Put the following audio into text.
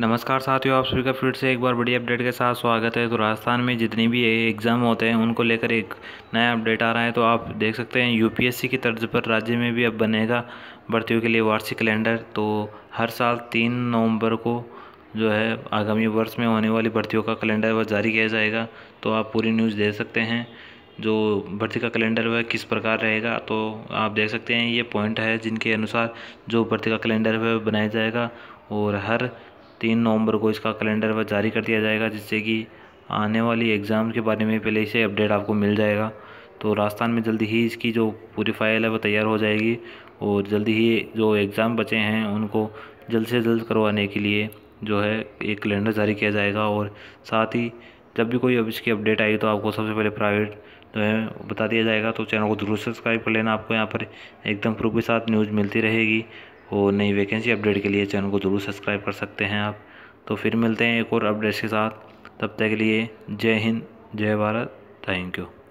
नमस्कार साथियों आप सभी का फिर से एक बार बड़ी अपडेट के साथ स्वागत है तो राजस्थान में जितनी भी एग्ज़ाम होते हैं उनको लेकर एक नया अपडेट आ रहा है तो आप देख सकते हैं यूपीएससी की तर्ज पर राज्य में भी अब बनेगा भर्तियों के लिए वार्षिक कैलेंडर तो हर साल तीन नवंबर को जो है आगामी वर्ष में होने वाली भर्तियों का कैलेंडर वह जारी किया जाएगा तो आप पूरी न्यूज़ दे सकते हैं जो भर्ती का कैलेंडर वह किस प्रकार रहेगा तो आप देख सकते हैं ये पॉइंट है जिनके अनुसार जो भर्ती का कैलेंडर वह बनाया जाएगा और हर तीन नवंबर को इसका कैलेंडर वह जारी कर दिया जाएगा जिससे कि आने वाली एग्ज़ाम के बारे में पहले से अपडेट आपको मिल जाएगा तो राजस्थान में जल्दी ही इसकी जो पूरी फाइल है वो तैयार हो जाएगी और जल्दी ही जो एग्ज़ाम बचे हैं उनको जल्द से जल्द करवाने के लिए जो है एक कैलेंडर जारी किया जाएगा और साथ ही जब भी कोई अब इसकी अपडेट आएगी तो आपको सबसे पहले प्राइवेट जो है बता दिया जाएगा तो चैनल को ज़रूर सब्सक्राइब कर लेना आपको यहाँ पर एकदम प्रूफ के साथ न्यूज़ मिलती रहेगी और नई वैकेंसी अपडेट के लिए चैनल को ज़रूर सब्सक्राइब कर सकते हैं आप तो फिर मिलते हैं एक और अपडेट्स के साथ तब तक के लिए जय हिंद जय भारत थैंक यू